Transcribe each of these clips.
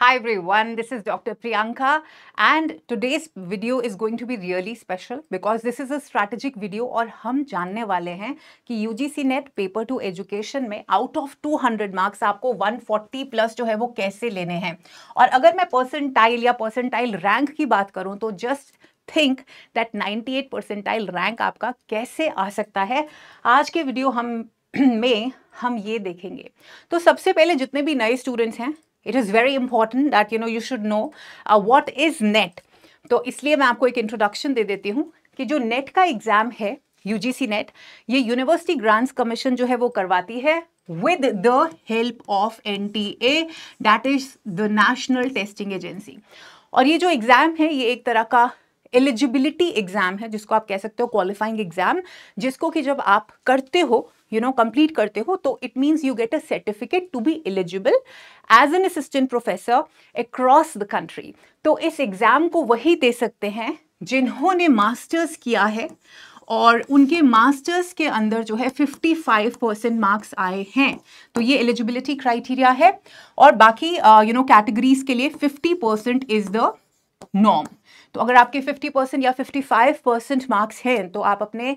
Hi everyone, this is Dr. Priyanka and today's video is going to be really special because this is a strategic video और हम जानने वाले हैं कि UGC net paper two education में out of two hundred marks आपको one forty plus जो है वो कैसे लेने हैं और अगर मैं परसेंटाइल या परसेंटाइल रैंक की बात करूँ तो just think that ninety eight percentile rank आपका कैसे आ सकता है आज के वीडियो हम में हम ये देखेंगे तो सबसे पहले जितने भी नए स्टूडेंट्स हैं it is very important that you know you should know what is net तो इसलिए मैं आपको एक इंट्रोडक्शन दे देती हूँ कि जो नेट का एग्ज़ाम है यू जी सी नेट ये यूनिवर्सिटी ग्रांट्स कमीशन जो है वो करवाती है with the help of N T A that is the national testing agency और ये जो एग्ज़ाम है ये एक तरह का एलिजिबिलिटी एग्ज़ाम है जिसको आप कह सकते हो क्वालिफाइंग एग्ज़ाम जिसको कि जब आप करते हो यू नो कंप्लीट करते हो तो it means you get a certificate to be eligible as an assistant professor across the country तो इस एग्ज़ाम को वही दे सकते हैं जिन्होंने मास्टर्स किया है और उनके मास्टर्स के अंदर जो है 55 परसेंट मार्क्स आए हैं तो ये एलिजिबिलिटी क्राइटेरिया है और बाकी यू नो कैटेगरीज के लिए 50 परसेंट इज़ द नॉर्म तो अगर आपके 50 परसेंट या 55 परसेंट मार्क्स हैं तो आप अपने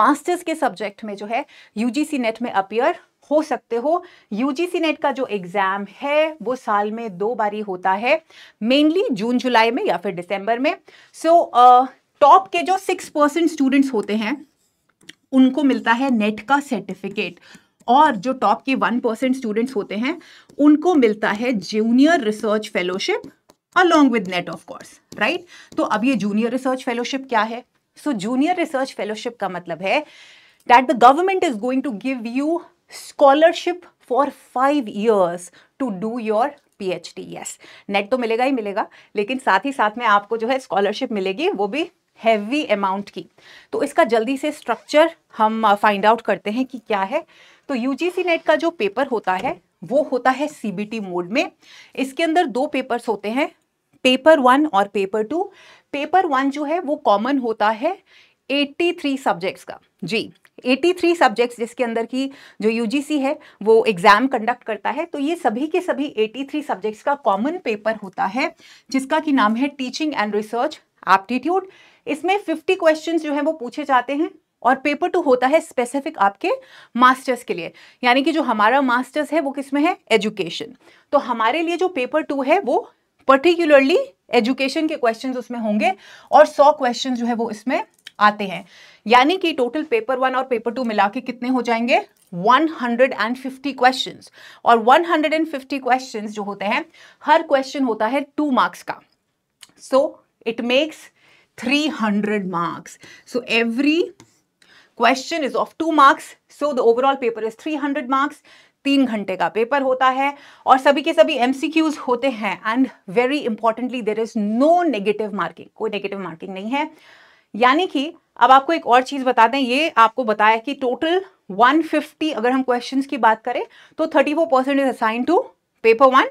मास्टर्स के सब्जेक्ट में जो है यूजीसी नेट में अपियर हो सकते हो यूजीसी नेट का जो एग्ज़ाम है वो साल में दो बारी होता है मेनली जून जुलाई में या फिर दिसंबर में सो so, टॉप uh, के जो सिक्स परसेंट स्टूडेंट्स होते हैं उनको मिलता है नेट का सर्टिफिकेट और जो टॉप के वन परसेंट स्टूडेंट्स होते हैं उनको मिलता है junior research fellowship along with net of course right तो अब ये junior research fellowship क्या है so junior research fellowship का मतलब है that the government is going to give you scholarship for five years to do your PhD yes net तो मिलेगा ही मिलेगा लेकिन साथ ही साथ में आपको जो है स्कॉलरशिप मिलेगी वो भी हैवी अमाउंट की तो इसका जल्दी से स्ट्रक्चर हम फाइंड आउट करते हैं कि क्या है तो यूजीसी नेट का जो पेपर होता है वो होता है सीबीटी मोड में इसके अंदर दो पेपर्स होते हैं पेपर वन और पेपर टू पेपर वन जो है वो कॉमन होता है 83 सब्जेक्ट्स का जी 83 सब्जेक्ट्स जिसके अंदर की जो यूजीसी है वो एग्ज़ाम कंडक्ट करता है तो ये सभी के सभी 83 सब्जेक्ट्स का कॉमन पेपर होता है जिसका की नाम है टीचिंग एंड रिसर्च एप्टीट्यूड इसमें 50 क्वेश्चंस जो है वो पूछे जाते हैं और पेपर टू होता है स्पेसिफिक आपके मास्टर्स के लिए यानी कि जो हमारा मास्टर्स है वो किसमें है एजुकेशन तो हमारे लिए जो पेपर टू है वो पर्टिकुलरली एजुकेशन के क्वेश्चंस उसमें होंगे और सौ क्वेश्चन जो है वो इसमें आते हैं यानी कि टोटल पेपर वन और पेपर टू मिला के कितने हो जाएंगे 150 क्वेश्चंस और 150 क्वेश्चंस जो होते हैं हर क्वेश्चन होता है टू मार्क्स का so it makes 300 marks so every question is of two marks so the overall paper is 300 marks तीन घंटे का पेपर होता है और सभी के सभी एमसीक्यूज होते हैं and very importantly there is no negative marking कोई नेगेटिव मार्किंग नहीं है यानी कि अब आपको एक और चीज बता दें ये आपको बताया कि टोटल 150 अगर हम क्वेश्चंस की बात करें तो 34 percent is assign to paper one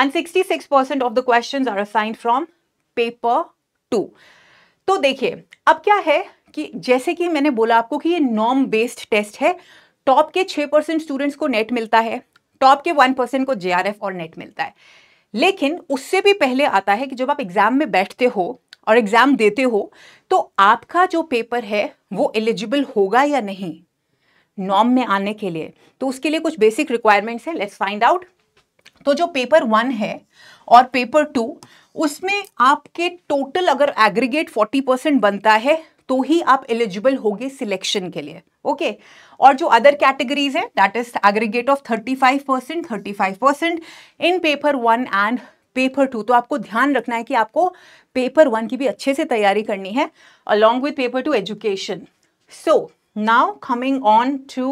and 66 percent of the question are assign from paper two तो देखिए अब क्या है कि जैसे कि मैंने बोला आपको कि ये नॉर्म बेस्ड टेस्ट है टॉप के छः परसेंट स्टूडेंट्स को नेट मिलता है टॉप के वन परसेंट को जे और नेट मिलता है लेकिन उससे भी पहले आता है कि जब आप एग्ज़ाम में बैठते हो और एग्ज़ाम देते हो तो आपका जो पेपर है वो एलिजिबल होगा या नहीं नॉर्म में आने के लिए तो उसके लिए कुछ बेसिक रिक्वायरमेंट्स हैं लेट्स फाइंड आउट तो जो पेपर वन है और पेपर टू उसमें आपके टोटल अगर एग्रीगेट 40 परसेंट बनता है तो ही आप एलिजिबल होगे सिलेक्शन के लिए ओके okay? और जो अदर कैटेगरीज है that is aggregate of 35 percent thirty percent in paper one and paper two तो आपको ध्यान रखना है कि आपको पेपर वन की भी अच्छे से तैयारी करनी है along with paper two education so now coming on to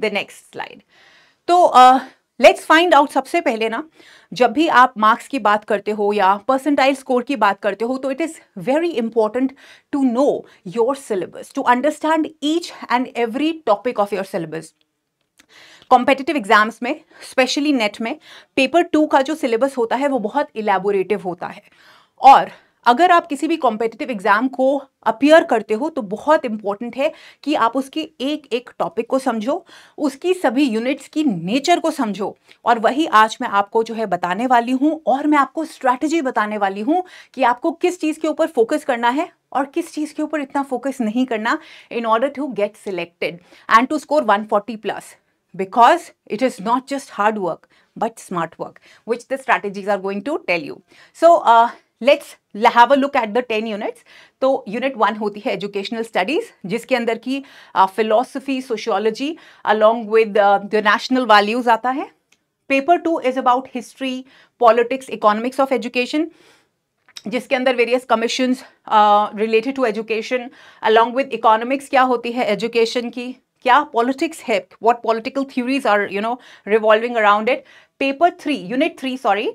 the next slide तो uh, लेट्स फाइंड आउट सबसे पहले ना जब भी आप मार्क्स की बात करते हो या परसेंटाइल स्कोर की बात करते हो तो it is very important to know your syllabus to understand each and every topic of your syllabus competitive exams में स्पेशली नेट में पेपर टू का जो सिलेबस होता है वो बहुत इलेबोरेटिव होता है और अगर आप किसी भी कॉम्पिटिटिव एग्जाम को अपियर करते हो तो बहुत इंपॉर्टेंट है कि आप उसके एक एक टॉपिक को समझो उसकी सभी यूनिट्स की नेचर को समझो और वही आज मैं आपको जो है बताने वाली हूँ और मैं आपको स्ट्रैटेजी बताने वाली हूँ कि आपको किस चीज़ के ऊपर फोकस करना है और किस चीज़ के ऊपर इतना फोकस नहीं करना in order to get selected and to score 140 plus because it is not just hard work but smart work which the strategies are going to tell you so let's have a look at the ten units तो unit one होती है educational studies जिसके अंदर की philosophy sociology along with the national values आता है paper two is about history politics economics of education जिसके अंदर various commission related to education along with economics क्या होती है एजुकेशन की क्या पॉलिटिक्स है what political theories are you know revolving around it paper three unit three sorry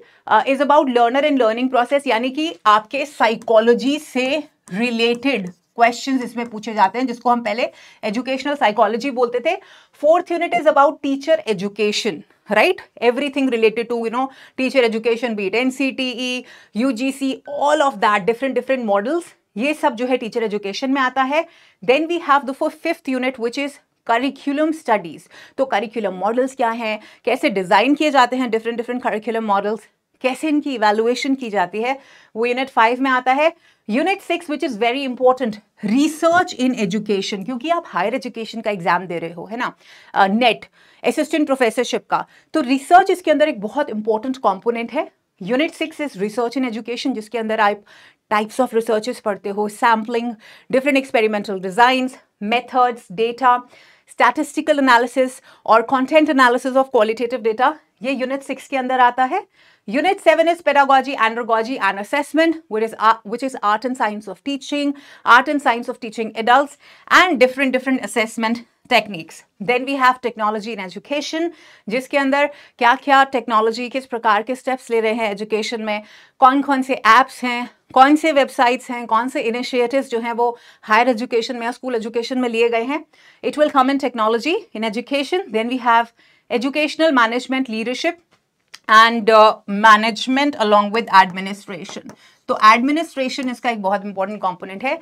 is about learner and learning process यानी कि आपके साइकोलॉजी से रिलेटेड क्वेश्चन इसमें पूछे जाते हैं जिसको हम पहले एजुकेशनल साइकोलॉजी बोलते थे fourth unit is about teacher education right everything related to you know teacher education be it N C T E U G C all of that different different models ये सब जो है टीचर एजुकेशन में आता है then we have the four fifth unit which is curriculum studies तो curriculum models क्या हैं कैसे डिज़ाइन किए जाते हैं डिफरेंट डिफरेंट करिकुलम मॉडल्स कैसे इनकी इवेलुएशन की जाती है वो यूनिट फाइव में आता है unit six which is very important research in education क्योंकि आप हायर एजुकेशन का एग्जाम दे रहे हो है ना नेट असिस्टेंट प्रोफेसरशिप का तो रिसर्च इसके अंदर एक बहुत इंपॉर्टेंट कॉम्पोनेंट है unit six is research in education जिसके अंदर आप टाइप्स ऑफ रिसर्चेस पढ़ते हो sampling different experimental design methods data statistical analysis और content analysis of qualitative data ये यूनिट सिक्स के अंदर आता है unit seven is pedagogy andragogy and assessment which is art and science of teaching art and science of teaching adult and different different assessment techniques then we have technology in education जिसके अंदर क्या क्या technology किस प्रकार के steps ले रहे हैं एजुकेशन में कौन कौन से एप्स हैं कौन से वेबसाइट्स हैं कौन से इनिशिएटिव्स जो हैं वो हायर एजुकेशन में या स्कूल एजुकेशन में लिए गए हैं it will come in technology in education then we have educational management leadership and management along with administration तो एडमिनिस्ट्रेशन इसका एक बहुत इंपॉर्टेंट कॉम्पोनेंट है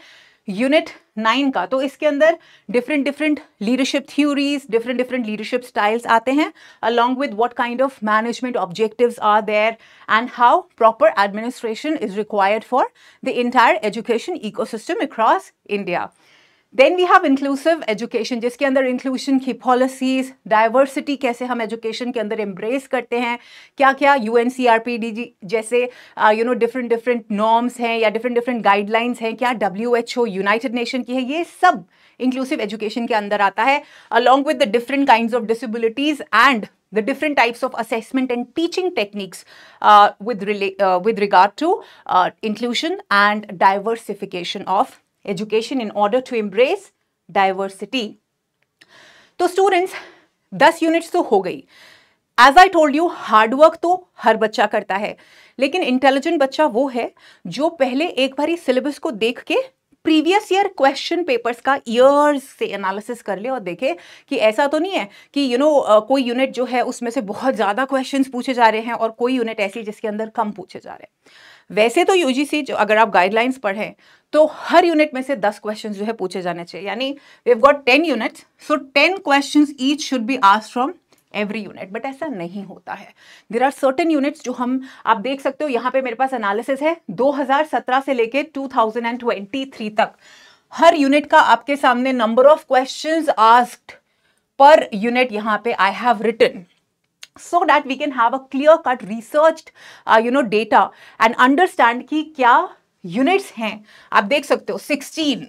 यूनिट नाइन का तो इसके अंदर different different leadership theories different different leadership styles आते हैं along with what kind of management objectives are there and how proper administration is required for the entire education ecosystem across India then we have inclusive education जिसके अंदर inclusion की policies diversity कैसे हम education के अंदर embrace करते हैं क्या क्या U N C R P D G जैसे you know different different norms हैं या डिफरेंट डिफरेंट गाइडलाइंस हैं क्या W H O United Nation की है ये सब इंक्लूसिव एजुकेशन के अंदर आता है along with the different kind of disabilities and the different types of assessment and teaching techniques uh, with, uh, with regard to uh, inclusion and diversification of education in order to embrace diversity तो students दस units तो हो गई as I told you hard work तो हर बच्चा करता है लेकिन इंटेलिजेंट बच्चा वो है जो पहले एक ही सिलेबस को देख के प्रीवियस ईयर क्वेश्चन पेपर्स का ईयर्स से एनालिसिस कर ले और देखे कि ऐसा तो नहीं है कि यू you नो know, कोई यूनिट जो है उसमें से बहुत ज़्यादा क्वेश्चंस पूछे जा रहे हैं और कोई यूनिट ऐसी जिसके अंदर कम पूछे जा रहे हैं वैसे तो यूजीसी जो अगर आप गाइडलाइंस पढ़ें तो हर यूनिट में से दस क्वेश्चन जो है पूछे जाने चाहिए यानी we have got ten units so ten question each should be asked from every unit but ऐसा नहीं होता है देर आर सर्टन यूनिट्स जो हम आप देख सकते हो यहाँ पे मेरे पास एनालिसिस है 2017 से लेके 2023 तक हर यूनिट का आपके सामने नंबर ऑफ क्वेश्चंस आस्क्ड पर यूनिट यहाँ पे I have written so that we can have a clear cut researched uh, you know data and understand कि क्या units हैं आप देख सकते हो 16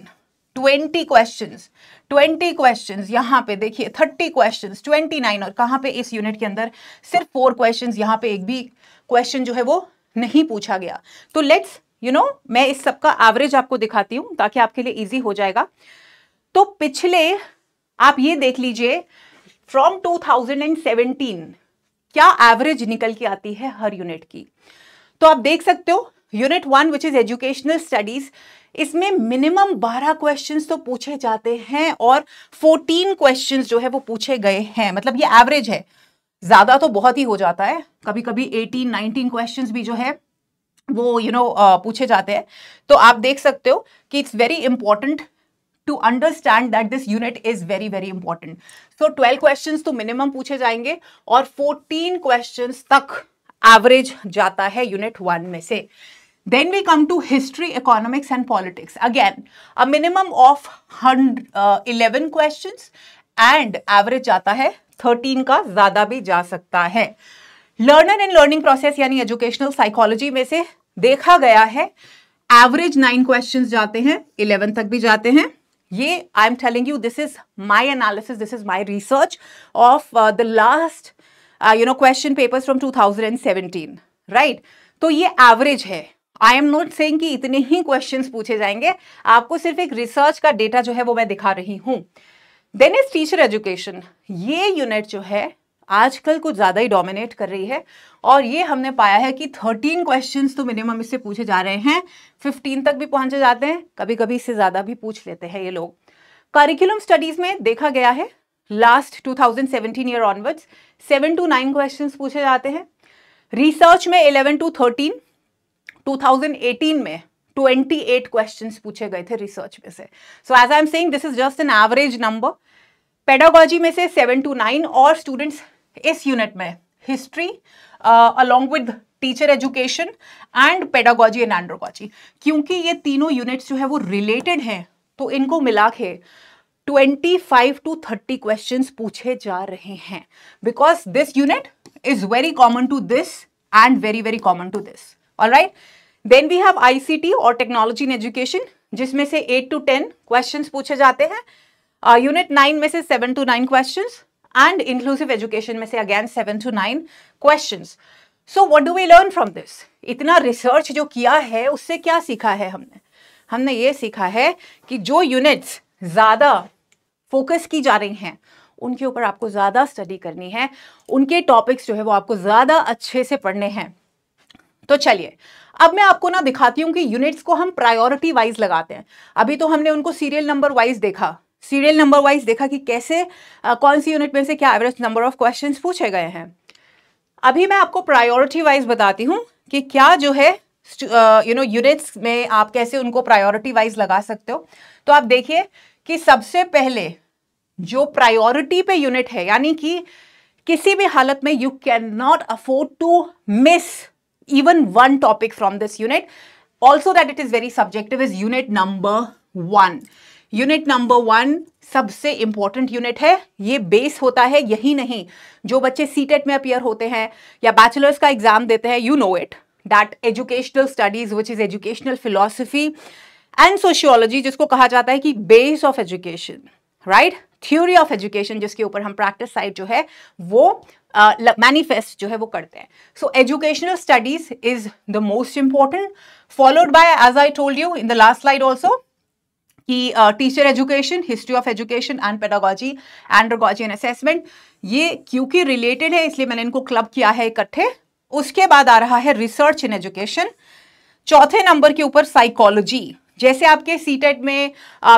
20 questions 20 questions यहाँ पे देखिए 30 questions 29 और कहाँ पे इस यूनिट के अंदर सिर्फ फोर questions यहाँ पे एक भी क्वेश्चन जो है वो नहीं पूछा गया तो लेट्स यू नो मैं इस सबका एवरेज आपको दिखाती हूँ ताकि आपके लिए ईजी हो जाएगा तो पिछले आप ये देख लीजिए फ्रॉम 2017 क्या एवरेज निकल के आती है हर यूनिट की तो आप देख सकते हो unit one which is educational studies इसमें मिनिमम 12 क्वेश्चंस तो पूछे जाते हैं और 14 क्वेश्चंस जो है वो पूछे गए हैं मतलब ये एवरेज है ज्यादा तो बहुत ही हो जाता है कभी कभी 18 19 क्वेश्चंस भी जो है वो यू you नो know, पूछे जाते हैं तो आप देख सकते हो कि it's very important to understand that this unit is very very important so twelve question तो मिनिमम पूछे जाएंगे और फोर्टीन क्वेश्चन तक एवरेज जाता है यूनिट वन में से we come to history economics and politics again a minimum of हंड इलेवन क्वेश्चन एंड एवरेज जाता है थर्टीन का ज़्यादा भी जा सकता है लर्नर एंड लर्निंग प्रोसेस यानी एजुकेशनल साइकोलॉजी में से देखा गया है एवरेज नाइन क्वेश्चन जाते हैं इलेवन तक भी जाते हैं ये I am telling you this is my analysis this is my research of the last you know question papers from 2017 right तो ये एवरेज है आई एम नॉट सेइंग कि इतने ही क्वेश्चंस पूछे जाएंगे आपको सिर्फ एक रिसर्च का डेटा जो है वो मैं दिखा रही हूं देन इज टीचर एजुकेशन ये यूनिट जो है आजकल कुछ ज़्यादा ही डोमिनेट कर रही है और ये हमने पाया है कि थर्टीन क्वेश्चंस तो मिनिमम इससे पूछे जा रहे हैं फिफ्टीन तक भी पहुंचे जाते हैं कभी कभी इससे ज़्यादा भी पूछ लेते हैं ये लोग करिकुलम स्टडीज़ में देखा गया है last 2017 year onwards seven to nine question पूछे जाते हैं रिसर्च में इलेवन टू थर्टीन 2018 में 28 क्वेश्चंस पूछे गए थे रिसर्च में से so as I am saying this is just an average number pedagogy में से सेवन टू नाइन और स्टूडेंट्स इस यूनिट में history along with teacher education and pedagogy and andragogy क्योंकि ये तीनों यूनिट्स जो है वो रिलेटेड हैं तो इनको मिला के फाइव टू 30 क्वेश्चंस पूछे जा रहे हैं because this unit is very common to this and very very common to this all right then we have ICT और टेक्नोलॉजी इन एजुकेशन जिसमें से 8 टू 10 क्वेश्चंस पूछे जाते हैं यूनिट uh, 9 में से 7 to 9 questions and inclusive education में से again seven to nine question so what do we learn from this इतना रिसर्च जो किया है उससे क्या सीखा है हमने हमने ये सीखा है कि जो यूनिट्स ज़्यादा फोकस की जा रही हैं उनके ऊपर आपको ज़्यादा स्टडी करनी है उनके टॉपिक्स जो है वो आपको ज़्यादा अच्छे से पढ़ने हैं तो चलिए अब मैं आपको ना दिखाती हूँ कि यूनिट्स को हम प्रायोरिटी वाइज लगाते हैं अभी तो हमने उनको सीरियल नंबर वाइज देखा सीरियल नंबर वाइज देखा कि कैसे कौन सी यूनिट में से क्या एवरेज नंबर ऑफ क्वेश्चन पूछे गए हैं अभी मैं आपको प्रायोरिटी वाइज बताती हूँ कि क्या जो है यू नो यूनिट्स में आप कैसे उनको प्रायोरिटी वाइज लगा सकते हो तो आप देखिए कि सबसे पहले जो प्रायोरिटी पे यूनिट है यानी कि किसी भी हालत में you can not afford to miss even one topic from this unit also that it is very subjective is unit number one unit number one सबसे इंपॉर्टेंट यूनिट है ये बेस होता है यही नहीं जो बच्चे सीटेट e में अपियर होते हैं या बैचलर्स का एग्जाम देते हैं you know it that educational studies which is educational philosophy and sociology जिसको कहा जाता है कि base of education right theory of education जिसके ऊपर हम प्रैक्टिस साइड जो है वो मैनिफेस्ट uh, जो है वो करते हैं so educational studies is the most important followed by as I told you in the last slide also कि teacher education history of education and pedagogy andragogy and assessment ये क्योंकि रिलेटेड है इसलिए मैंने इनको क्लब किया है इकट्ठे उसके बाद आ रहा है रिसर्च इन एजुकेशन चौथे नंबर के ऊपर साइकोलॉजी जैसे आपके सी टेट e में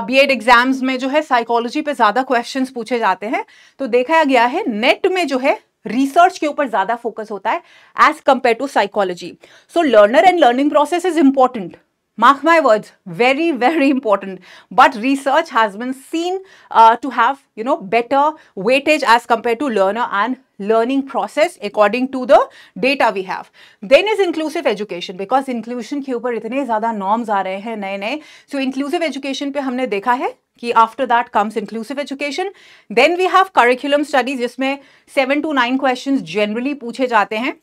बी एड एग्जाम्स में जो है साइकोलॉजी पे ज़्यादा क्वेश्चन पूछे जाते हैं तो देखा गया है नेट में जो है रिसर्च के ऊपर ज़्यादा फोकस होता है as compare to psychology so learner and learning process is important Mark my words, very, very important. But research has been seen uh, to have, you know, better weightage as compared to learner and learning process according to the data we have. Then is inclusive education because inclusion ke upar itne zyada norms aa rahe hain naye naye So inclusive education pe humne dekha hai ki after that comes inclusive education then we have curriculum studies jisme 7 to 9 questions generally puche jate hain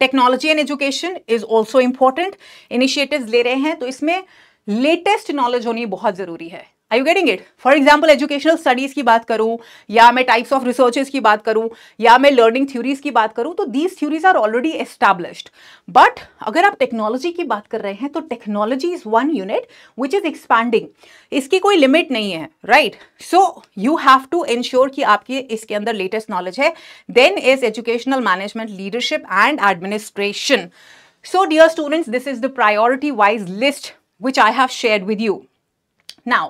technology and education is also important initiative ले रहे हैं तो इसमें latest knowledge होनी बहुत ज़रूरी है I you getting it for example educational studies की बात करूँ या मैं टाइप्स ऑफ रिसर्चेज की बात करूँ या मैं लर्निंग थ्योरीज की बात करूँ तो these theories are already established but अगर आप टेक्नोलॉजी की बात कर रहे हैं तो technology is one unit which is expanding इसकी कोई लिमिट नहीं है right so you have to ensure कि आपकी इसके अंदर लेटेस्ट नॉलेज है then is educational management leadership and administration so dear students this is the priority wise list which I have shared with you. Now,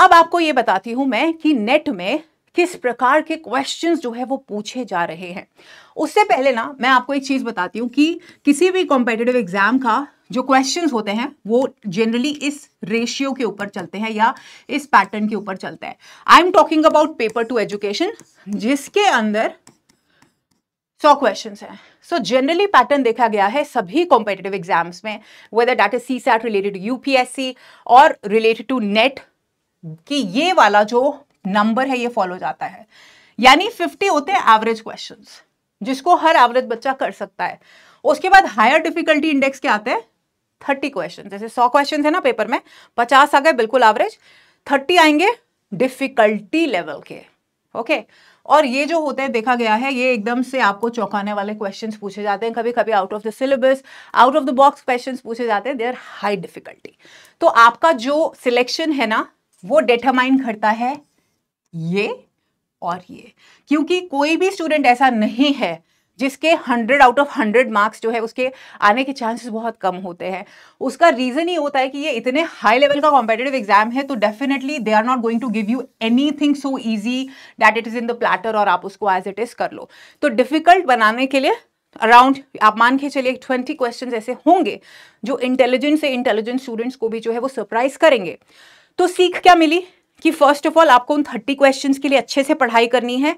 अब आपको ये बताती हूं मैं कि नेट में किस प्रकार के क्वेश्चंस जो है वो पूछे जा रहे हैं उससे पहले ना मैं आपको एक चीज़ बताती हूँ कि किसी भी कॉम्पिटेटिव एग्जाम का जो क्वेश्चंस होते हैं वो जनरली इस रेशियो के ऊपर चलते हैं या इस पैटर्न के ऊपर चलते हैं I am talking about paper two education जिसके अंदर सौ क्वेश्चन हैं सो जनरली पैटर्न देखा गया है सभी कॉम्पिटेटिव एग्जाम्स में whether that is C SAT related UPSC और रिलेटेड टू नेट कि ये वाला जो नंबर है ये फॉलो जाता है यानी 50 होते हैं एवरेज क्वेश्चंस जिसको हर एवरेज बच्चा कर सकता है उसके बाद हायर डिफिकल्टी इंडेक्स के आते हैं थर्टी क्वेश्चन जैसे सौ क्वेश्चन है ना पेपर में पचास आ गए बिल्कुल एवरेज थर्टी आएंगे डिफिकल्टी लेवल के ओके okay? और ये जो होते हैं देखा गया है ये एकदम से आपको चौंकाने वाले क्वेश्चंस पूछे जाते हैं कभी कभी out of the syllabus out of the box questions पूछे जाते हैं दे आर हाई डिफिकल्टी तो आपका जो सिलेक्शन है ना वो डिटरमाइन करता है ये और ये क्योंकि कोई भी स्टूडेंट ऐसा नहीं है जिसके 100 आउट ऑफ 100 मार्क्स जो है उसके आने के चांसेस बहुत कम होते हैं उसका रीज़न ही होता है कि ये इतने हाई लेवल का कॉम्पिटेटिव एग्जाम है तो definitely they are not going to give you anything so easy that it is in the platter और आप उसको एज इट इज़ कर लो तो डिफ़िकल्ट बनाने के लिए अराउंड आप मान के चलिए ट्वेंटी क्वेश्चन ऐसे होंगे जो इंटेलिजेंट से इंटेलिजेंट स्टूडेंट्स को भी जो है वो सरप्राइज करेंगे तो सीख क्या मिली कि फर्स्ट ऑफ ऑल आपको उन थर्टी क्वेश्चंस के लिए अच्छे से पढ़ाई करनी है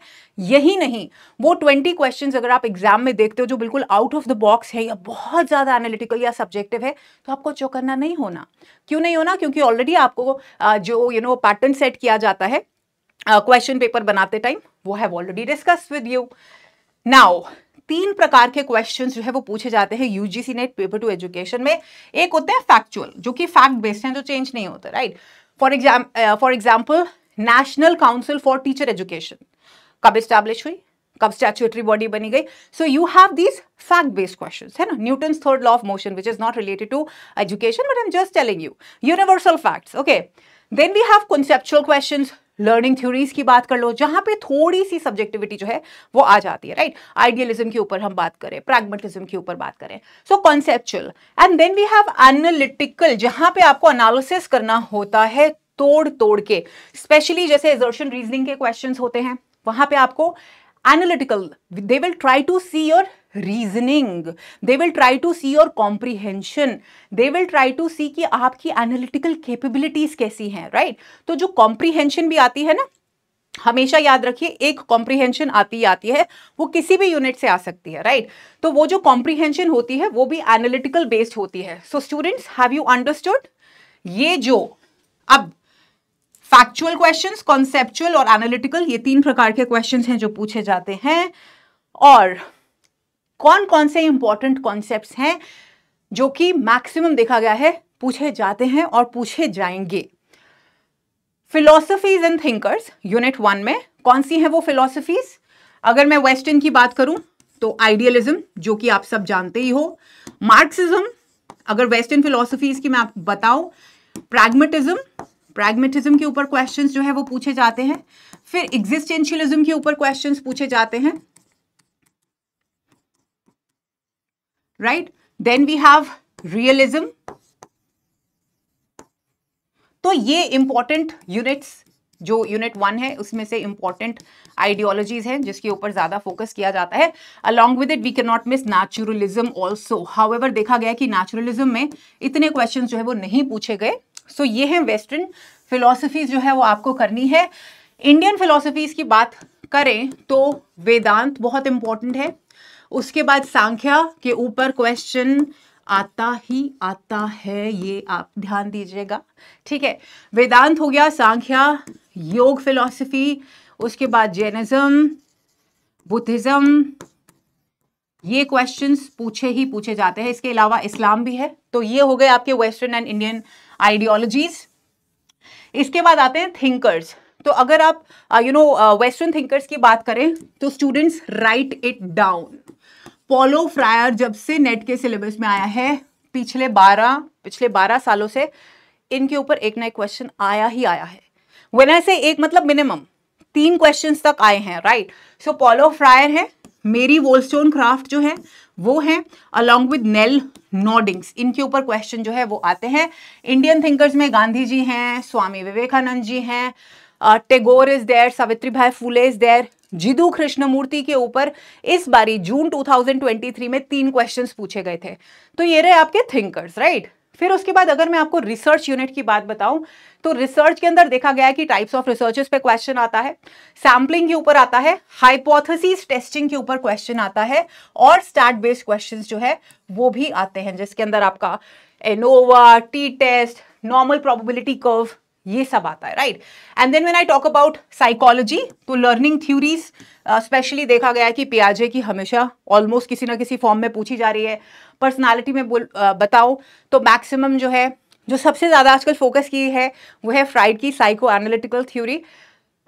यही नहीं वो ट्वेंटी क्वेश्चंस अगर आप एग्जाम में देखते हो जो बिल्कुल आउट ऑफ द बॉक्स है या बहुत ज़्यादा एनालिटिकल या सब्जेक्टिव है तो आपको चौकन्ना नहीं होना क्यों नहीं होना क्योंकि ऑलरेडी आपको जो यू नो पैटर्न सेट किया जाता है क्वेश्चन पेपर बनाते टाइम वो have already discuss with you now तीन प्रकार के क्वेश्चन जो है वो पूछे जाते हैं UGC NET paper two education में एक होते हैं फैक्चुअल जो कि फैक्ट बेस्ड हैं जो चेंज नहीं होते right right? for exam uh, for example national council for teacher education kab established hui kab statutory body bani gai so you have these fact based questions hai na newton's third law of motion which is not related to education but i'm just telling you universal facts okay then we have conceptual questions learning theories की बात कर लो जहां पे थोड़ी सी subjectivity जो है वो आ जाती है राइट आइडियलिज्म के ऊपर हम बात करें प्रैग्मेटिज्म के ऊपर बात करें so conceptual and then we have analytical जहां पे आपको एनालिसिस करना होता है तोड़ तोड़ के स्पेशली जैसे एजर्शन रीजनिंग के क्वेश्चन होते हैं वहां पे आपको analytical they will try to see your reasoning they will try to see your comprehension they will try to see कि आपकी एनालिटिकल कैपेबिलिटीज कैसी हैं राइट right? तो जो कॉम्प्रीहेंशन भी आती है ना हमेशा याद रखिए एक कॉम्प्रीहेंशन आती ही आती है वो किसी भी यूनिट से आ सकती है राइट right? तो वो जो कॉम्प्रीहेंशन होती है वो भी एनालिटिकल बेस्ड होती है so students have you understood ये जो अब फैक्चुअल क्वेश्चंस कॉन्सेप्चुअल और एनालिटिकल ये तीन प्रकार के क्वेश्चंस हैं जो पूछे जाते हैं और कौन कौन से इंपॉर्टेंट कॉन्सेप्ट हैं जो कि मैक्सिमम देखा गया है पूछे जाते हैं और पूछे जाएंगे philosophies and thinkers unit one में कौन सी हैं वो फिलोसफीज अगर मैं वेस्टर्न की बात करूं तो आइडियलिज्म जो कि आप सब जानते ही हो मार्क्सिज्म अगर वेस्टर्न फिलोसफीज की मैं आप बताऊं प्रैग्मेटिज्म प्रैग्मेटिज्म के ऊपर क्वेश्चंस जो है वो पूछे जाते हैं फिर एग्जिस्टेंशियलिज्म के ऊपर क्वेश्चंस पूछे जाते हैं right then we have realism तो ये इंपॉर्टेंट यूनिट्स जो यूनिट वन है उसमें से इंपॉर्टेंट आइडियोलॉजीज हैं जिसके ऊपर ज़्यादा फोकस किया जाता है along with it we can not miss naturalism also however देखा गया कि नेचुरलिज्म में इतने क्वेश्चन जो है वो नहीं पूछे गए सो so, ये हैं वेस्टर्न फिलोसफीज जो है वो आपको करनी है इंडियन फिलोसफीज की बात करें तो वेदांत बहुत इंपॉर्टेंट है उसके बाद सांख्या के ऊपर क्वेश्चन आता ही आता है ये आप ध्यान दीजिएगा ठीक है वेदांत हो गया सांख्या योग फिलॉसफी उसके बाद जैनिज्म बुद्धिज्म ये क्वेश्चंस पूछे ही पूछे जाते हैं इसके अलावा इस्लाम भी है तो ये हो गए आपके वेस्टर्न एंड इंडियन आइडियोलॉजीज इसके बाद आते हैं थिंकर्स तो अगर आप यू नो वेस्टर्न थिंकर्स की बात करें तो students write it down Paulo Freire जब से नेट के सिलेबस में आया है पिछले बारह पिछले बारह सालों से इनके ऊपर एक ना एक क्वेश्चन आया ही आया है वेन आई से एक मतलब मिनिमम तीन क्वेश्चंस तक आए हैं राइट सो पोलो फ्रायर है मेरी वोलस्टोन क्राफ्ट जो है वो है अलॉन्ग विद नेल नॉडिंग्स इनके ऊपर क्वेश्चन जो है वो आते हैं इंडियन थिंकर्स में गांधी जी हैं स्वामी विवेकानंद जी हैं Tagore is there Savitri Bai Phule is there Jiddu Krishnamurti के ऊपर इस बारी जून 2023 में तीन क्वेश्चंस पूछे गए थे तो ये रहे आपके थिंकर्स राइट फिर उसके बाद अगर मैं आपको रिसर्च यूनिट की बात बताऊं तो रिसर्च के अंदर देखा गया है कि टाइप्स ऑफ रिसर्चेस पे क्वेश्चन आता है सैम्पलिंग के ऊपर आता है हाइपोथेसिस टेस्टिंग के ऊपर क्वेश्चन आता है और स्टार्ट बेस्ड क्वेश्चन जो है वो भी आते हैं जिसके अंदर आपका ANOVA t test normal probability curve ये सब आता है right and then when I talk about psychology तो लर्निंग थ्योरीज स्पेशली देखा गया है कि पियाजे की हमेशा ऑलमोस्ट किसी ना किसी फॉर्म में पूछी जा रही है पर्सनालिटी में बोल uh, बताओ तो मैक्सिमम जो है जो सबसे ज़्यादा आजकल फोकस की है वो है फ्राइड की psycho analytical theory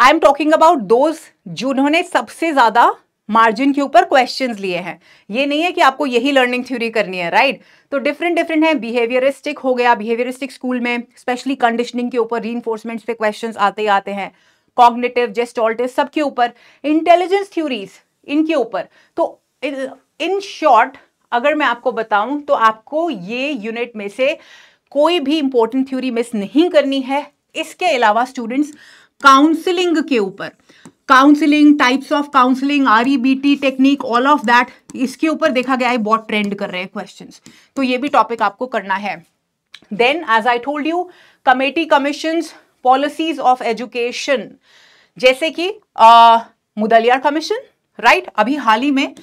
I am talking about those जिन्होंने सबसे ज़्यादा मार्जिन के ऊपर क्वेश्चंस लिए हैं ये नहीं है कि आपको यही लर्निंग थ्योरी करनी है राइट right? तो डिफरेंट डिफरेंट है बिहेवियरिस्टिक हो गया बिहेवियरिस्टिक स्कूल में स्पेशली कंडीशनिंग के ऊपर री पे क्वेश्चन आते ही आते हैं कॉग्नेटिव जेस्टॉल्टिव सबके ऊपर इंटेलिजेंस थ्योरीज इनके ऊपर तो इन शॉर्ट अगर मैं आपको बताऊं तो आपको ये यूनिट में से कोई भी इंपॉर्टेंट थ्योरी मिस नहीं करनी है इसके अलावा स्टूडेंट्स काउंसलिंग के ऊपर counselling types of counselling R E B T technique all of that इसके ऊपर देखा गया है बहुत ट्रेंड कर रहे हैं क्वेश्चन तो ये भी टॉपिक आपको करना है then as I told you committee commission policies of education जैसे कि मुदलियार कमीशन राइट अभी हाल ही में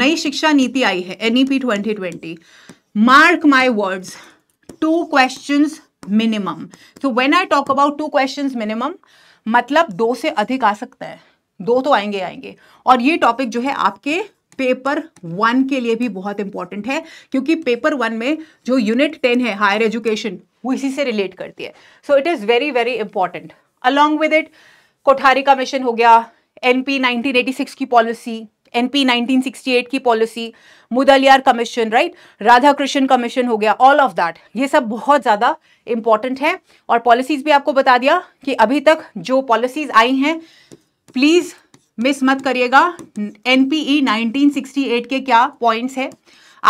नई शिक्षा नीति आई है NEP twenty mark my words two question minimum so when I talk about two question minimum मतलब दो से अधिक आ सकता है दो तो आएंगे आएंगे और ये टॉपिक जो है आपके पेपर वन के लिए भी बहुत इंपॉर्टेंट है क्योंकि पेपर वन में जो यूनिट टेन है हायर एजुकेशन वो इसी से रिलेट करती है so it is very very important along with it Kothari का मिशन हो गया एनपी 1986 की पॉलिसी एनपी 1968 की policy Mudaliar commission right Radha Krishna commission हो गया ऑल ऑफ दैट ये सब बहुत ज़्यादा इंपॉर्टेंट है और पॉलिसीज़ भी आपको बता दिया कि अभी तक जो पॉलिसीज़ आई हैं प्लीज़ मिस मत करिएगा एनपीई 1968 नाइनटीन सिक्सटी एट के क्या पॉइंट्स है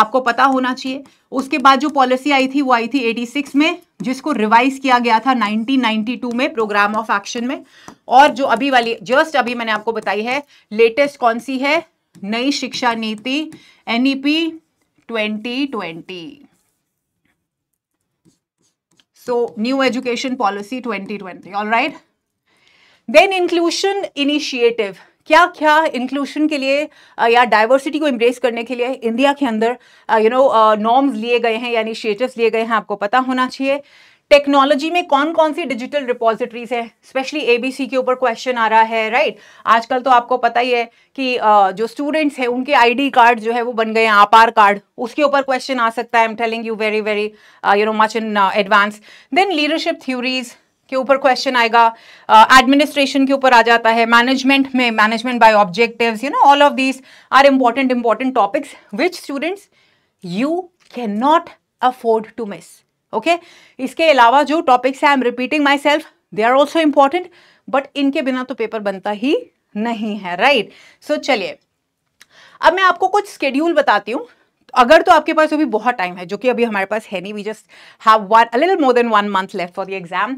आपको पता होना चाहिए उसके बाद जो पॉलिसी आई थी वो आई थी 86 में जिसको रिवाइज किया गया था 1992 में प्रोग्राम ऑफ एक्शन में और जो अभी वाली जस्ट अभी मैंने आपको बताई है लेटेस्ट कौन सी है नई शिक्षा नीति N E P twenty twenty so new education policy twenty twenty all right then inclusion initiative क्या क्या इंक्लूशन के लिए uh, या डाइवर्सिटी को इम्ब्रेस करने के लिए इंडिया के अंदर यू नो नॉर्म्स लिए गए हैं या इनिशिएटिव्स लिए गए हैं आपको पता होना चाहिए टेक्नोलॉजी में कौन कौन सी डिजिटल रिपोजिटरीज हैं स्पेशली एबीसी के ऊपर क्वेश्चन आ रहा है राइट right? आजकल तो आपको पता ही है कि uh, जो स्टूडेंट्स हैं उनके आईडी कार्ड जो है वो बन गए हैं आपार कार्ड उसके ऊपर क्वेश्चन आ सकता है I am telling you very very you know much in advance then leadership theories के ऊपर क्वेश्चन आएगा एडमिनिस्ट्रेशन uh, के ऊपर आ जाता है मैनेजमेंट में management by objectives you know all of these are important important topics which students you can not afford to miss okay इसके अलावा जो टॉपिक्स हैं I am repeating myself they are also important but इनके बिना तो paper बनता ही नहीं है राइट right? सो so, चलिए अब मैं आपको कुछ स्केड्यूल बताती हूँ अगर तो आपके पास अभी बहुत टाइम है जो कि अभी हमारे पास है नहीं we just have one little more than one month left for the exam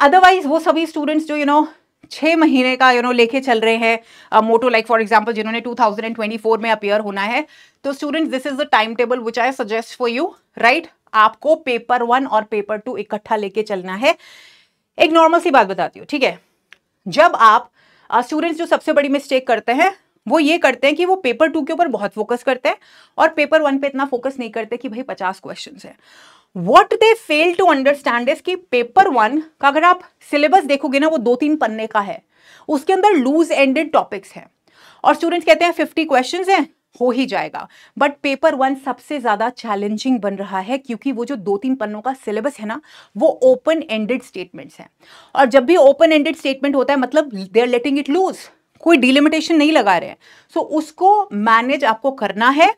otherwise वो सभी स्टूडेंट्स जो यू नो छः महीने का यू नो लेके चल रहे हैं मोटो लाइक फॉर एग्जाम्पल जिन्होंने 2024 में अपेयर होना है तो students this is the time table which I suggest for you right आपको पेपर वन और पेपर टू इकट्ठा लेके चलना है एक नॉर्मल सी बात बताती हूँ ठीक है जब आप स्टूडेंट्स जो सबसे बड़ी मिस्टेक करते हैं वो ये करते हैं कि वो पेपर टू के ऊपर बहुत फोकस करते हैं और पेपर वन पे इतना फोकस नहीं करते कि भाई पचास क्वेश्चन है what they fail to understand is कि पेपर वन का अगर आप सिलेबस देखोगे ना वो दो तीन पन्ने का है उसके अंदर लूज एंडेड टॉपिक्स हैं और स्टूडेंट्स कहते हैं फिफ्टी क्वेश्चन हैं हो ही जाएगा बट पेपर वन सबसे ज़्यादा चैलेंजिंग बन रहा है क्योंकि वो जो दो तीन पन्नों का सिलेबस है ना वो ओपन एंडेड स्टेटमेंट्स हैं और जब भी ओपन एंडेड स्टेटमेंट होता है मतलब they are letting it loose कोई डिलिमिटेशन नहीं लगा रहे हैं सो so, उसको मैनेज आपको करना है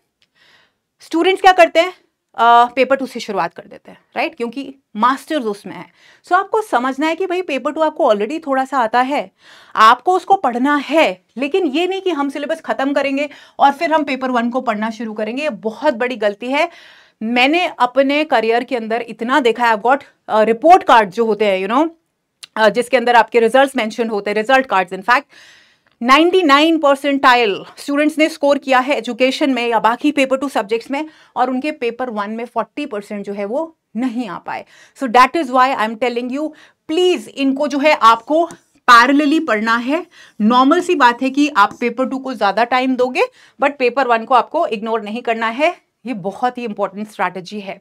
स्टूडेंट्स क्या करते हैं पेपर टू से शुरुआत कर देते हैं राइट क्योंकि मास्टर्स उसमें है सो so, आपको समझना है कि भाई पेपर टू आपको ऑलरेडी थोड़ा सा आता है आपको उसको पढ़ना है लेकिन ये नहीं कि हम सिलेबस ख़त्म करेंगे और फिर हम पेपर वन को पढ़ना शुरू करेंगे ये बहुत बड़ी गलती है मैंने अपने करियर के अंदर इतना देखा है गॉट रिपोर्ट कार्ड जो होते हैं यू you नो know, जिसके अंदर आपके रिजल्ट्स मेंशन होते हैं result cards in fact 99 percentile students ने स्कोर किया है एजुकेशन में या बाकी पेपर टू सब्जेक्ट्स में और उनके पेपर वन में 40 परसेंट जो है वो नहीं आ पाए so that is why I am telling you please इनको जो है आपको पैरेलली पढ़ना है नॉर्मल सी बात है कि आप पेपर टू को ज़्यादा टाइम दोगे बट पेपर वन को आपको इग्नोर नहीं करना है ये बहुत ही इंपॉर्टेंट स्ट्रैटेजी है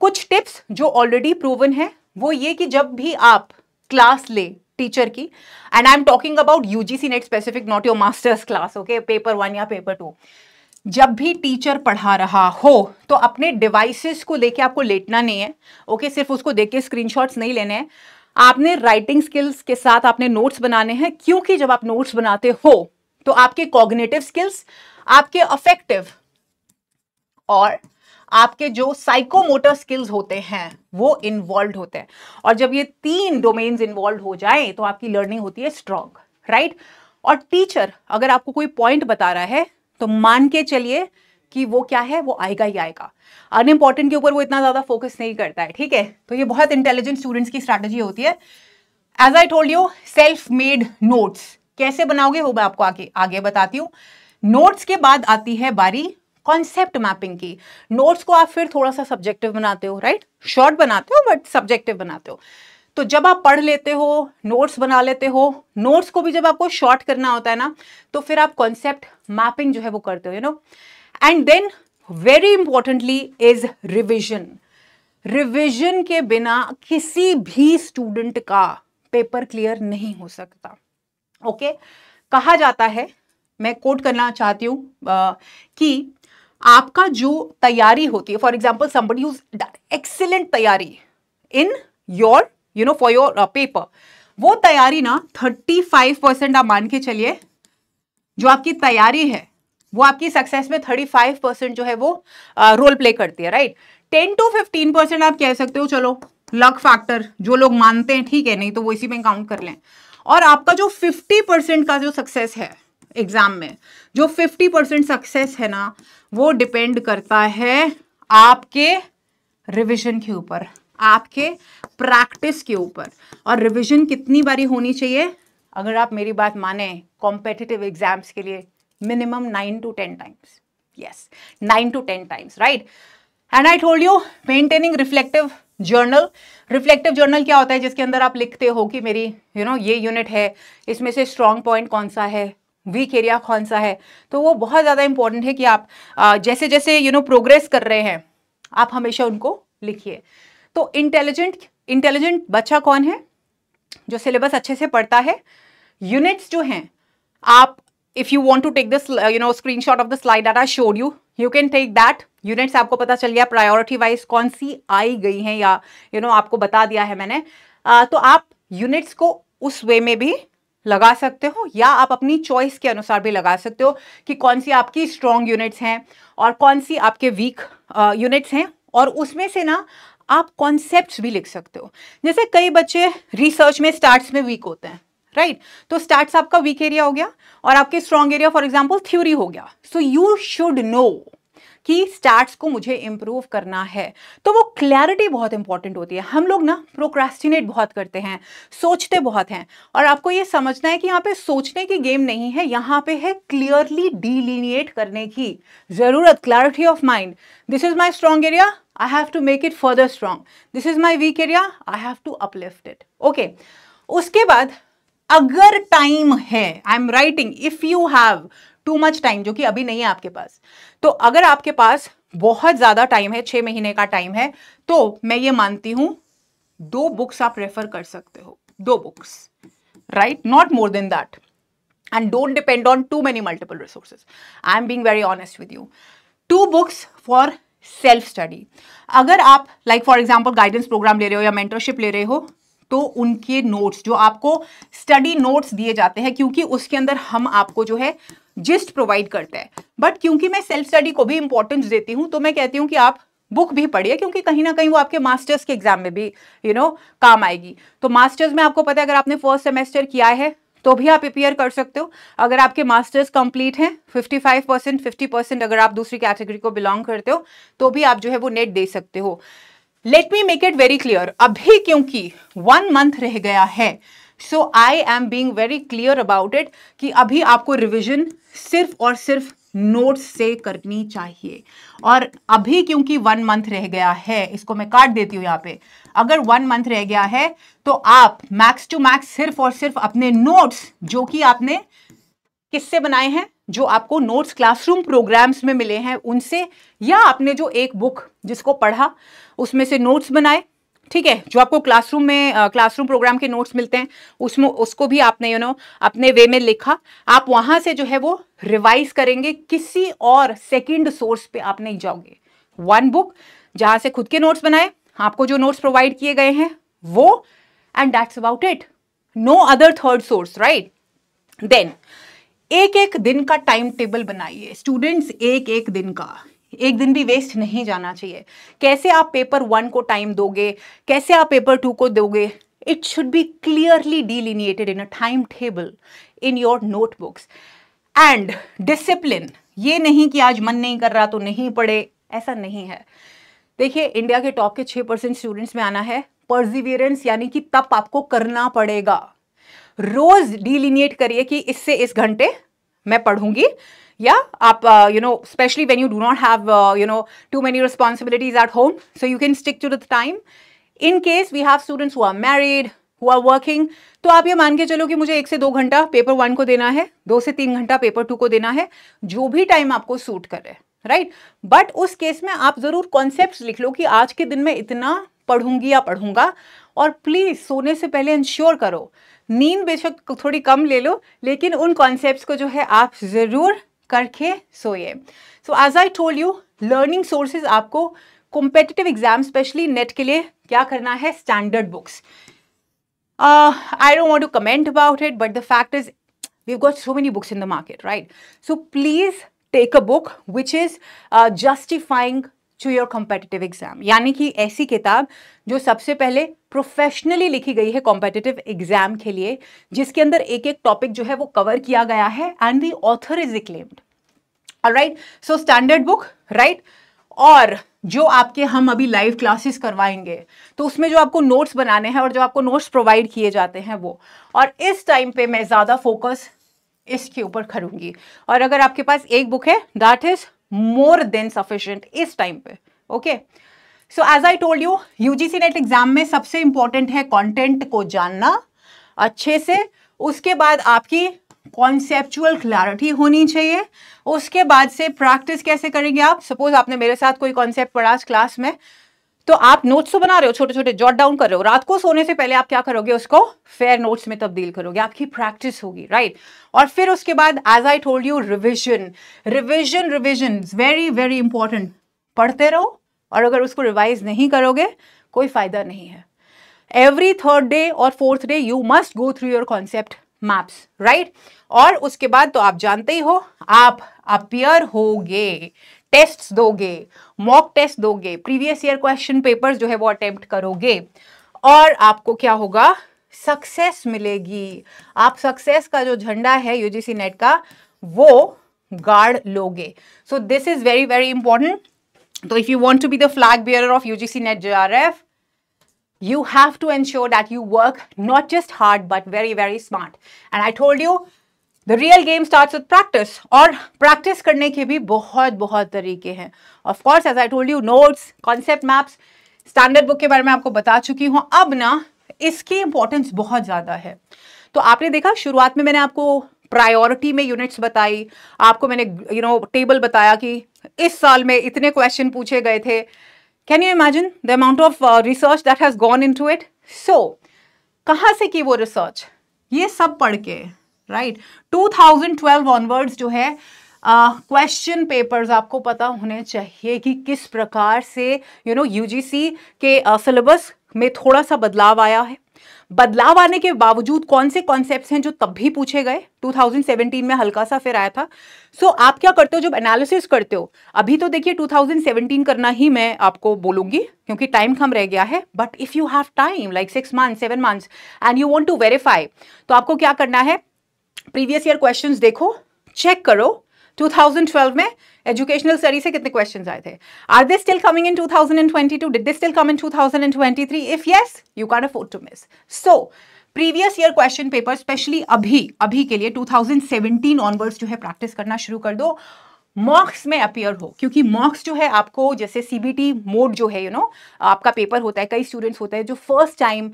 कुछ टिप्स जो ऑलरेडी प्रूवन है वो ये कि जब भी आप क्लास ले टीचर की and I am talking about UGC NET specific not your masters class okay paper one या पेपर टू जब भी टीचर पढ़ा रहा हो तो अपने डिवाइसेस को लेके आपको लेटना नहीं है ओके okay? सिर्फ उसको देख के स्क्रीनशॉट्स नहीं लेने हैं आपने राइटिंग स्किल्स के साथ आपने नोट्स बनाने हैं क्योंकि जब आप नोट्स बनाते हो तो आपके कॉग्नेटिव स्किल्स आपके अफेक्टिव और आपके जो साइकोमोटर स्किल्स होते हैं वो इन्वॉल्व होते हैं और जब ये तीन डोमेन्स इन्वॉल्व हो जाए तो आपकी लर्निंग होती है स्ट्रांग राइट और टीचर अगर आपको कोई पॉइंट बता रहा है तो मान के चलिए कि वो क्या है वो आएगा ही आएगा अनइम्पॉर्टेंट के ऊपर वो इतना ज़्यादा फोकस नहीं करता है ठीक है तो ये बहुत इंटेलिजेंट स्टूडेंट्स की स्ट्रैटेजी होती है as I told you self made notes कैसे बनाओगे वो मैं आपको आगे आगे बताती हूँ नोट्स के बाद आती है बारी कॉन्सेप्ट मैपिंग की नोट्स को आप फिर थोड़ा सा सब्जेक्टिव बनाते हो राइट शॉर्ट बनाते हो बट सब्जेक्टिव बनाते हो तो जब आप पढ़ लेते हो नोट्स बना लेते हो नोट्स को भी जब आपको शॉर्ट करना होता है ना तो फिर आप कॉन्सेप्ट मैपिंग जो है वो करते हो you know and then very importantly is revision revision के बिना किसी भी स्टूडेंट का पेपर क्लियर नहीं हो सकता ओके okay? कहा जाता है मैं कोट करना चाहती हूं कि आपका जो तैयारी होती है for example somebody use excellent तैयारी in your you know for your paper वो तैयारी ना थर्टी फाइव परसेंट आप मान के चलिए जो आपकी तैयारी है वो आपकी सक्सेस में थर्टी फाइव परसेंट जो है वो रोल uh, प्ले करती है right ten to fifteen percent आप कह सकते हो चलो लक फैक्टर जो लोग मानते हैं ठीक है नहीं तो वो इसी में काउंट कर लें और आपका जो फिफ्टी परसेंट का जो सक्सेस है एग्ज़ाम में जो फिफ्टी परसेंट सक्सेस है ना वो डिपेंड करता है आपके रिविजन के ऊपर आपके प्रैक्टिस के ऊपर और रिविजन कितनी बारी होनी चाहिए अगर आप मेरी बात माने कॉम्पिटिटिव एग्जाम्स के लिए minimum nine to ten times yes nine to ten times right and I told you maintaining reflective journal reflective journal क्या होता है जिसके अंदर आप लिखते हो कि मेरी यू you नो know, ये यूनिट है इसमें से स्ट्रॉन्ग पॉइंट कौन सा है वीक एरिया कौन सा है तो वो बहुत ज़्यादा इंपॉर्टेंट है कि आप जैसे जैसे यू नो प्रोग्रेस कर रहे हैं आप हमेशा उनको लिखिए तो इंटेलिजेंट इंटेलिजेंट बच्चा कौन है जो सिलेबस अच्छे से पढ़ता है यूनिट्स जो हैं आप if you want to take this you know screenshot of the slide data showed you you can take that units आपको पता चल गया प्रायोरिटी वाइज कौन सी आई गई हैं या यू you नो know, आपको बता दिया है मैंने uh, तो आप यूनिट्स को उस वे में भी लगा सकते हो या आप अपनी चॉइस के अनुसार भी लगा सकते हो कि कौन सी आपकी स्ट्रॉन्ग यूनिट्स हैं और कौन सी आपके वीक यूनिट्स हैं और उसमें से ना आप कॉन्सेप्ट भी लिख सकते हो जैसे कई बच्चे रिसर्च में स्टार्ट्स में वीक होते हैं राइट right? तो स्टार्ट्स आपका वीक एरिया हो गया और आपके strong area for example theory हो गया सो यू शुड नो कि स्टैट्स को मुझे इम्प्रूव करना है तो वो क्लैरिटी बहुत इंपॉर्टेंट होती है हम लोग ना प्रोक्रेस्टिनेट बहुत करते हैं सोचते बहुत हैं और आपको ये समझना है कि यहाँ पे सोचने की गेम नहीं है यहाँ पे है क्लियरली डीलिनिएट करने की ज़रूरत clarity of mind this is my strong area I have to make it further strong this is my weak area I have to uplift it okay उसके बाद अगर टाइम है I am writing if you have too much time जो कि अभी नहीं है आपके पास तो अगर आपके पास बहुत ज़्यादा टाइम है छह महीने का टाइम है तो मैं ये मानती हूं दो बुक्स आप रेफर कर सकते हो दो books right not more than that and don't depend on too many multiple resources I am being very honest with you two books for self study अगर आप like for example guidance program ले रहे हो या mentorship ले रहे हो तो उनके नोट्स जो आपको स्टडी नोट्स दिए जाते हैं क्योंकि उसके अंदर हम आपको जो है जिस्ट प्रोवाइड करता है बट क्योंकि मैं सेल्फ स्टडी को भी इंपॉर्टेंस देती हूँ तो मैं कहती हूँ कि आप बुक भी पढ़िए क्योंकि कहीं ना कहीं वो आपके मास्टर्स के एग्जाम में भी यू you नो know, काम आएगी तो मास्टर्स में आपको पता है अगर आपने फर्स्ट सेमेस्टर किया है तो भी आप प्रिपेयर कर सकते हो अगर आपके मास्टर्स कंप्लीट हैं 55 परसेंट फिफ्टी परसेंट अगर आप दूसरी कैटेगरी को बिलोंग करते हो तो भी आप जो है वो नेट दे सकते हो let me make it very clear अभी क्योंकि वन मंथ रह गया है so I am being very clear about it कि अभी आपको रिविजन सिर्फ और सिर्फ नोट्स से करनी चाहिए और अभी क्योंकि वन मंथ रह गया है इसको मैं काट देती हूँ यहाँ पे अगर वन मंथ रह गया है तो आप मैक्स टू मैक्स सिर्फ और सिर्फ अपने नोट्स जो कि आपने किससे बनाए हैं जो आपको नोट्स क्लासरूम प्रोग्राम्स में मिले हैं उनसे या आपने जो एक बुक जिसको पढ़ा उसमें से नोट्स बनाए ठीक है जो आपको क्लासरूम में क्लासरूम प्रोग्राम के नोट्स मिलते हैं उसमें उसको भी आपने यू नो अपने वे में लिखा आप वहां से जो है वो रिवाइज करेंगे किसी और सेकंड सोर्स पे आप नहीं जाओगे वन बुक जहां से खुद के नोट्स बनाए आपको जो नोट्स प्रोवाइड किए गए हैं वो and that's about it no other third source right then एक एक दिन का टाइम टेबल बनाइए स्टूडेंट्स एक एक दिन का एक दिन भी वेस्ट नहीं जाना चाहिए कैसे आप पेपर वन को टाइम दोगे कैसे आप पेपर टू को दोगे should be clearly clearly in a time table in your notebooks and discipline ये नहीं कि आज मन नहीं कर रहा तो नहीं पढ़े ऐसा नहीं है देखिए इंडिया के टॉप के छः परसेंट स्टूडेंट्स में आना है परजिवियरेंस यानी कि तप आपको करना पड़ेगा रोज डिलिनिएट करिए कि इससे इस घंटे मैं पढ़ूंगी yeah up uh, you know especially when you do not have uh, you know too many responsibilities at home so you can stick to the time in case we have students who are married who are working तो आप ये मान के चलो कि मुझे एक से दो घंटा पेपर वन को देना है दो से तीन घंटा पेपर टू को देना है जो भी टाइम आपको सूट करे राइट right? बट उस केस में आप ज़रूर कॉन्सेप्ट लिख लो कि आज के दिन में इतना पढ़ूंगी या पढ़ूंगा और प्लीज़ सोने से पहले इंश्योर करो नींद बेशक थोड़ी कम ले लो लेकिन उन कॉन्सेप्ट को जो है आप ज़रूर करके सोए so as I told you learning sources आपको कॉम्पिटिटिव एग्जाम स्पेशली नेट के लिए क्या करना है standard books I don't want to comment about it but the fact is we got so many books in the market right so please take a book which is justifying to your competitive exam यानी कि ऐसी किताब जो सबसे पहले professionally लिखी गई है कॉम्पिटिटिव एग्जाम के लिए जिसके अंदर एक एक टॉपिक जो है वो कवर किया गया है and the author is acclaimed right so standard book right और जो आपके हम अभी लाइव क्लासेस करवाएंगे तो उसमें जो आपको नोट्स बनाने हैं और जो आपको नोट्स प्रोवाइड किए जाते हैं वो और इस टाइम पे मैं ज़्यादा फोकस इसके ऊपर करूँगी और अगर आपके पास एक बुक है that is more than sufficient इस टाइम पे okay so as I told you UGC NET exam में सबसे इंपॉर्टेंट है कंटेंट को जानना अच्छे से उसके बाद आपकी कॉन्सेप्चुअल क्लैरिटी होनी चाहिए उसके बाद से प्रैक्टिस कैसे करेंगे आप सपोज आपने मेरे साथ कोई कॉन्सेप्ट पढ़ा क्लास में तो आप नोट्स तो बना रहे हो छोटे छोटे जॉट डाउन कर रहे हो रात को सोने से पहले आप क्या करोगे उसको फेयर नोट्स में तब्दील करोगे आपकी प्रैक्टिस होगी राइट और फिर उसके बाद as I told you revision revision revision very very important पढ़ते रहो और अगर उसको रिवाइज नहीं करोगे कोई फायदा नहीं है एवरी थर्ड डे और fourth day you must go through your concept maps right और उसके बाद तो आप जानते ही हो आप अपियर होगे टेस्ट दोगे मॉक टेस्ट दोगे प्रीवियस ईयर क्वेश्चन पेपर्स जो है वो अटेम्प्ट करोगे और आपको क्या होगा सक्सेस मिलेगी आप सक्सेस का जो झंडा है यूजीसी नेट का वो गाड़ लोगे so this is very very important तो if you want to be the flag bearer of UGC NET J R F you have to ensure that you work not just hard but very very smart and I told you the real game start with practice और practice करने के भी बहुत बहुत तरीके हैं of course as I told you notes concept maps standard book के बारे में आपको बता चुकी हूँ अब ना इसकी इंपॉर्टेंस बहुत ज़्यादा है तो आपने देखा शुरुआत में मैंने आपको प्रायोरिटी में यूनिट्स बताई आपको मैंने यू नो टेबल बताया कि इस साल में इतने क्वेश्चन पूछे गए थे can you imagine the amount of research that has gone into it so कहाँ से की वो रिसर्च ये सब पढ़ के राइट थाउजेंड 2012 ऑनवर्ड्स जो है क्वेश्चन uh, पेपर्स आपको पता होने चाहिए कि किस प्रकार से यू नो यूजीसी के सिलेबस uh, में थोड़ा सा बदलाव आया है बदलाव आने के बावजूद कौन से कॉन्सेप्ट्स हैं जो तब भी पूछे गए 2017 में हल्का सा फिर आया था सो so, आप क्या करते हो जब एनालिसिस करते हो अभी तो देखिए 2017 करना ही मैं आपको बोलूंगी क्योंकि टाइम कम रह गया है but if you have time like six month seven months and you want to verify तो आपको क्या करना है प्रीवियस ईयर क्वेश्चन देखो चेक करो 2012 में एजुकेशनल स्टडी से कितने क्वेश्चन आए थे are they still coming in 2022 did they still come in 2023 if yes you can afford to miss so previous year question paper specially अभी अभी के लिए 2017 ऑनवर्ड्स जो है प्रैक्टिस करना शुरू कर दो मॉक्स में अपियर हो क्योंकि मॉक्स जो है आपको जैसे सीबीटी मोड जो है यू you नो know, आपका पेपर होता है कई स्टूडेंट्स होते हैं जो फर्स्ट टाइम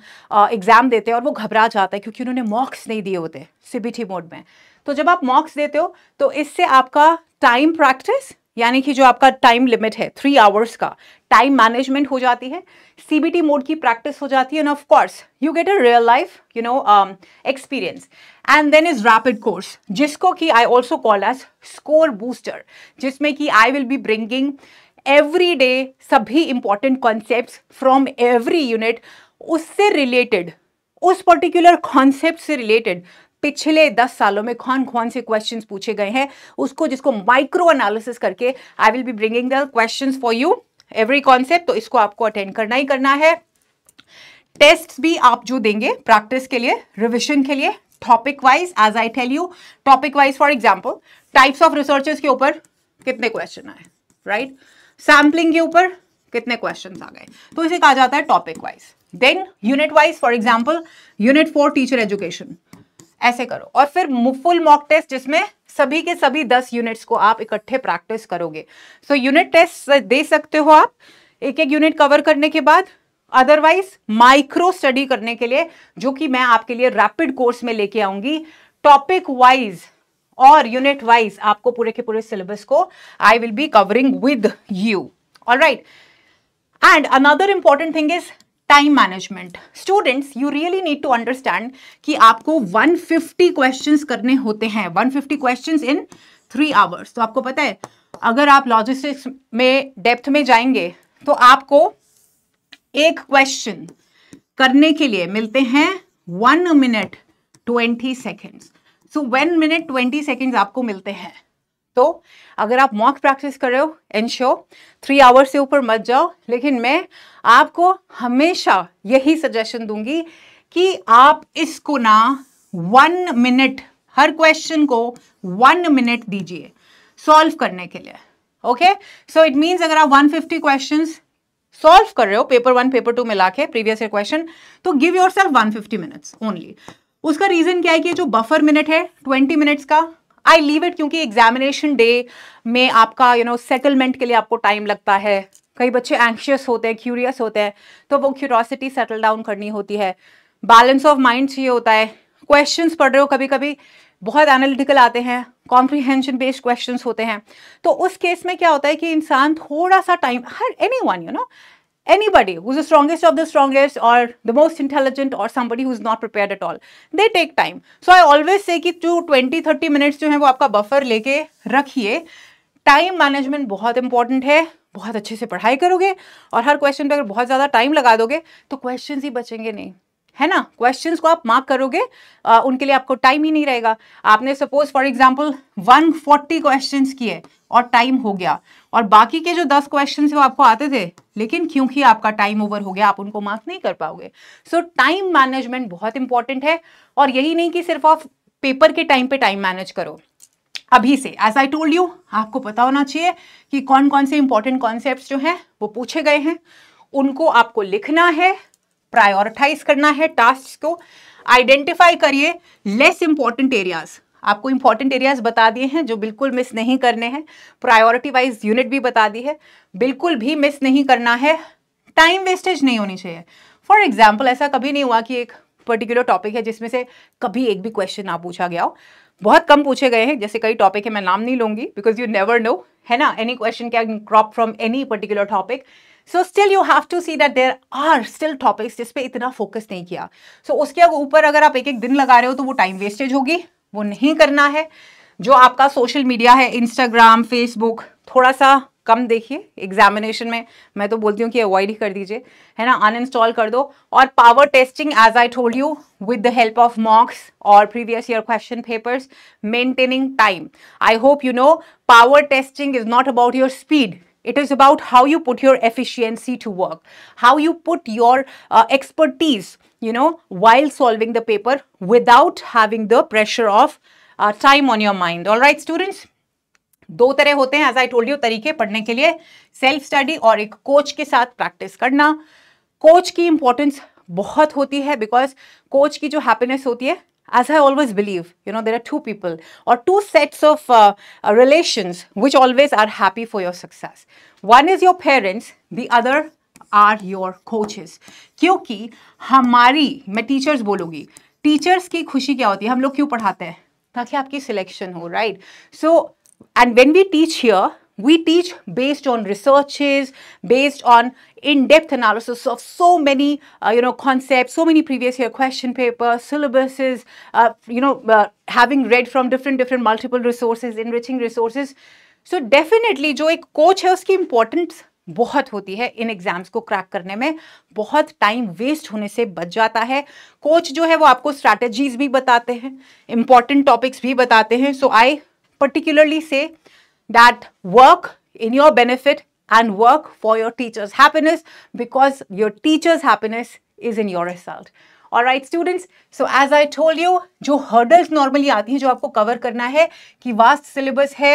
एग्जाम देते हैं और वो घबरा जाता है क्योंकि उन्होंने मॉक्स नहीं दिए होते सीबीटी मोड में तो जब आप मॉक्स देते हो तो इससे आपका टाइम प्रैक्टिस यानी कि जो आपका टाइम लिमिट है थ्री आवर्स का टाइम मैनेजमेंट हो जाती है सीबीटी मोड की प्रैक्टिस हो जाती है and of course you get a real life you know experience and then is rapid course जिसको कि I also call as score booster जिसमें कि I will be bringing every day सभी important concept from every unit उससे related उस particular concept से related पिछले दस सालों में कौन कौन से क्वेश्चन पूछे गए हैं उसको जिसको माइक्रो एनालिसिस करके I will be bringing the question for you every concept तो इसको आपको अटेंड करना ही करना है टेस्ट भी आप जो देंगे प्रैक्टिस के लिए रिविजन के लिए topic wise as I tell you topic wise for example types of researches के ऊपर कितने क्वेश्चन आए राइट सैम्पलिंग के ऊपर कितने क्वेश्चन आ गए तो इसे कहा जाता है topic wise then unit wise for example unit four teacher education ऐसे करो और फिर फुल मॉक टेस्ट जिसमें सभी के सभी दस यूनिट्स को आप इकट्ठे प्रैक्टिस करोगे सो यूनिट टेस्ट दे सकते हो आप एक एक यूनिट कवर करने के बाद अदरवाइज माइक्रो स्टडी करने के लिए जो कि मैं आपके लिए रैपिड कोर्स में लेके आऊंगी टॉपिक वाइज और यूनिट वाइज आपको पूरे के पूरे सिलेबस को I will be covering with you all right and another important thing is time management students you really need to understand कि आपको 150 क्वेश्चंस करने होते हैं 150 fifty question in three hours तो आपको पता है अगर आप लॉजिस्टिक्स में डेप्थ में जाएंगे तो आपको एक क्वेश्चन करने के लिए मिलते हैं one minute twenty seconds so one minute twenty seconds आपको मिलते हैं तो अगर आप मॉक प्रैक्टिस कर रहे हो एनश्योर थ्री आवर्स से ऊपर मत जाओ लेकिन मैं आपको हमेशा यही सजेशन दूंगी कि आप इसको ना वन मिनट हर क्वेश्चन को वन मिनट दीजिए सॉल्व करने के लिए ओके सो इट मीन्स अगर आप 150 फिफ्टी क्वेश्चन सॉल्व कर रहे हो पेपर वन पेपर टू मिला के प्रीवियस ईयर क्वेश्चन तो give yourself one fifty minutes only उसका रीज़न क्या है कि जो बफर मिनट है ट्वेंटी मिनट्स का आई लीव इट क्योंकि एग्जामिनेशन डे में आपका यू नो सेटलमेंट के लिए आपको टाइम लगता है कई बच्चे एंक्शियस होते हैं क्यूरियस होते हैं तो वो क्यूरोसिटी सेटल डाउन करनी होती है बैलेंस ऑफ माइंड चाहिए होता है क्वेश्चन पढ़ रहे हो कभी कभी बहुत एनालिटिकल आते हैं कॉम्प्रीहेंशन बेस्ड क्वेश्चन होते हैं तो उस केस में क्या होता है कि इंसान थोड़ा सा टाइम हर anyone you know anybody who is the strongest of the strongest और द मोस्ट इंटेलिजेंट और somebody who is not prepare at all they take time so I always say कि to twenty thirty minutes जो है वो आपका buffer लेके रखिए time management बहुत इंपॉर्टेंट है बहुत अच्छे से पढ़ाई करोगे और हर क्वेश्चन पे अगर बहुत ज़्यादा टाइम लगा दोगे तो क्वेश्चन ही बचेंगे नहीं है ना क्वेश्चंस को आप मार्क करोगे आ, उनके लिए आपको टाइम ही नहीं रहेगा आपने सपोज फॉर एग्जांपल 140 क्वेश्चन किए और टाइम हो गया और बाकी के जो 10 क्वेश्चन वो आपको आते थे लेकिन क्योंकि आपका टाइम ओवर हो गया आप उनको मार्क नहीं कर पाओगे सो टाइम मैनेजमेंट बहुत इंपॉर्टेंट है और यही नहीं कि सिर्फ आप पेपर के टाइम पे टाइम मैनेज करो अभी से एज आई टोल्ड यू आपको पता होना चाहिए कि कौन कौन से इंपॉर्टेंट कॉन्सेप्ट जो हैं वो पूछे गए हैं उनको आपको लिखना है प्रायोरिटाइज करना है टास्क को आइडेंटिफाई करिए लेस इंपॉर्टेंट एरियाज आपको इंपॉर्टेंट एरियाज बता दिए हैं जो बिल्कुल मिस नहीं करने हैं प्रायोरिटी वाइज यूनिट भी बता दी है बिल्कुल भी मिस नहीं करना है टाइम वेस्टेज नहीं होनी चाहिए फॉर एग्जाम्पल ऐसा कभी नहीं हुआ कि एक पर्टिकुलर टॉपिक है जिसमें से कभी एक भी क्वेश्चन ना पूछा गया हो बहुत कम पूछे गए हैं जैसे कई टॉपिक है मैं नाम नहीं लूंगी बिकॉज यू नेवर नो है ना any question can crop from any particular topic so still you have to see that there are still topics जिसपे इतना फोकस नहीं किया सो so, उसके ऊपर अगर आप एक एक दिन लगा रहे हो तो वो टाइम वेस्टेज होगी वो नहीं करना है जो आपका सोशल मीडिया है इंस्टाग्राम फेसबुक थोड़ा सा कम देखिए एग्जामिनेशन में मैं तो बोलती हूँ कि अवॉइड ही कर दीजिए है ना अनइंस्टॉल कर दो और power testing as I told you with the help of mocks और previous year question papers maintaining time I hope you know power testing is not about your speed it is about how you put your efficiency to work how you put your expertise you know while solving the paper without having the pressure of time on your mind all right students दो तरह होते हैं as I told you तरीके पढ़ने के लिए self study और एक कोच के साथ प्रैक्टिस करना कोच की इंपॉर्टेंस बहुत होती है बिकॉज कोच की जो हैप्पीनेस होती है as I always believe you know there are two people और two sets of relation which always are happy for your success one is your parents the other are your coaches क्योंकि हमारी मैं teachers बोलूंगी teachers की खुशी क्या होती है हम लोग क्यों पढ़ाते हैं ताकि आपकी सिलेक्शन हो right so and when we teach here, we teach based on researches, based on in-depth analysis of so many, uh, you know, concepts, so many previous year question papers, syllabuses, uh, you know, uh, having read from different, different multiple resources, enriching resources. so definitely jo ek coach hai uski importance बहुत होती है इन exams को crack करने में बहुत time waste होने से बच जाता है कोच जो है वो आपको स्ट्रैटेजीज भी बताते हैं इंपॉर्टेंट टॉपिक्स भी बताते हैं so I particularly say that work in your benefit and work for your teacher's happiness because your teacher's happiness is in your result. Alright students so as I told you जो hurdles normally आती हैं जो आपको cover करना है कि vast syllabus है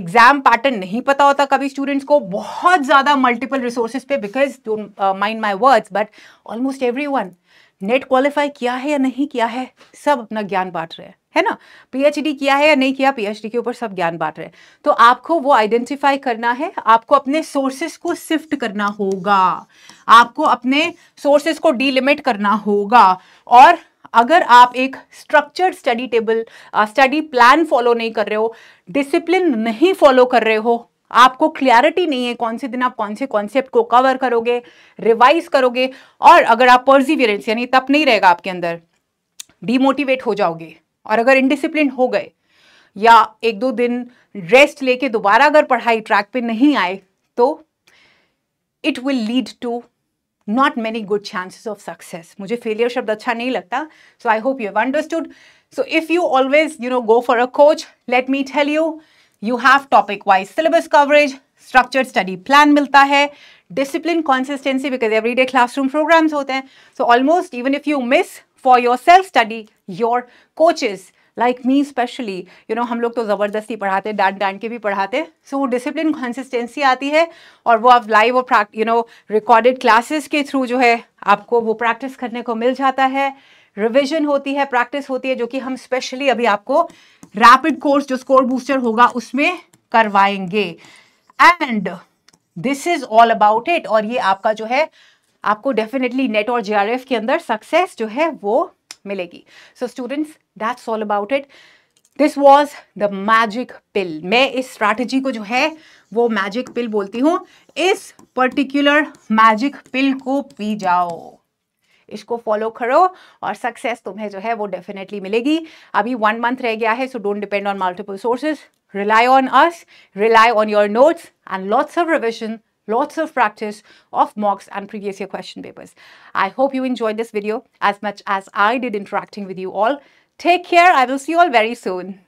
exam pattern नहीं पता होता कभी स्टूडेंट्स को बहुत ज़्यादा मल्टीपल रिसोर्सेज पे because don't mind my words but almost everyone NET qualify किया है या नहीं किया है सब अपना ज्ञान बांट रहे हैं है ना पीएचडी किया है या नहीं किया पीएचडी के ऊपर सब ज्ञान बांट रहे हैं तो आपको वो आइडेंटिफाई करना है आपको अपने सोर्सेस को शिफ्ट करना होगा आपको अपने सोर्सेस को डीलिमिट करना होगा और अगर आप एक structured study table study plan follow नहीं कर रहे हो डिसिप्लिन नहीं फॉलो कर रहे हो आपको क्लियरिटी नहीं है कौन से दिन आप कौन से कॉन्सेप्ट को कवर करोगे रिवाइज करोगे और अगर आप परसिवियरेंस यानी तप नहीं रहेगा आपके अंदर डीमोटिवेट हो जाओगे और अगर इनडिसिप्लिन हो गए या एक दो दिन रेस्ट लेके दोबारा अगर पढ़ाई ट्रैक पे नहीं आए तो it will lead to not many good chances of success मुझे फेलियर शब्द अच्छा नहीं लगता so I hope you understood so if you always you know go for a coach let me tell you you have topic wise syllabus coverage structured study plan मिलता है discipline consistency because every day classroom programmes होते हैं so almost even if you miss for your self study your coaches like me specially you know हम लोग तो ज़बरदस्ती पढ़ाते डांट डांट के भी पढ़ाते सो so, वो डिसिप्लिन कंसिस्टेंसी आती है और वो आप लाइव और यू नो रिकॉर्डेड क्लासेस के थ्रू जो है आपको वो प्रैक्टिस करने को मिल जाता है रिविजन होती है प्रैक्टिस होती है जो कि हम स्पेशली अभी आपको रैपिड कोर्स जो स्कोर बूस्टर होगा उसमें करवाएंगे and this is all about it और ये आपका जो है आपको डेफिनेटली नेट और जे के अंदर सक्सेस जो है वो मिलेगी so students that's all about it this was the magic pill मैं इस स्ट्रैटेजी को जो है वो मैजिक पिल बोलती हूँ इस पर्टिकुलर मैजिक पिल को पी जाओ इसको फॉलो करो और सक्सेस तुम्हें जो है वो डेफिनेटली मिलेगी अभी वन मंथ रह गया है so don't depend on multiple sources rely on us rely on your notes and lots of revision lots of practice of mocks and previous year question papers. I hope you enjoyed this video as much as I did interacting with you all. Take care. I will see you all very soon.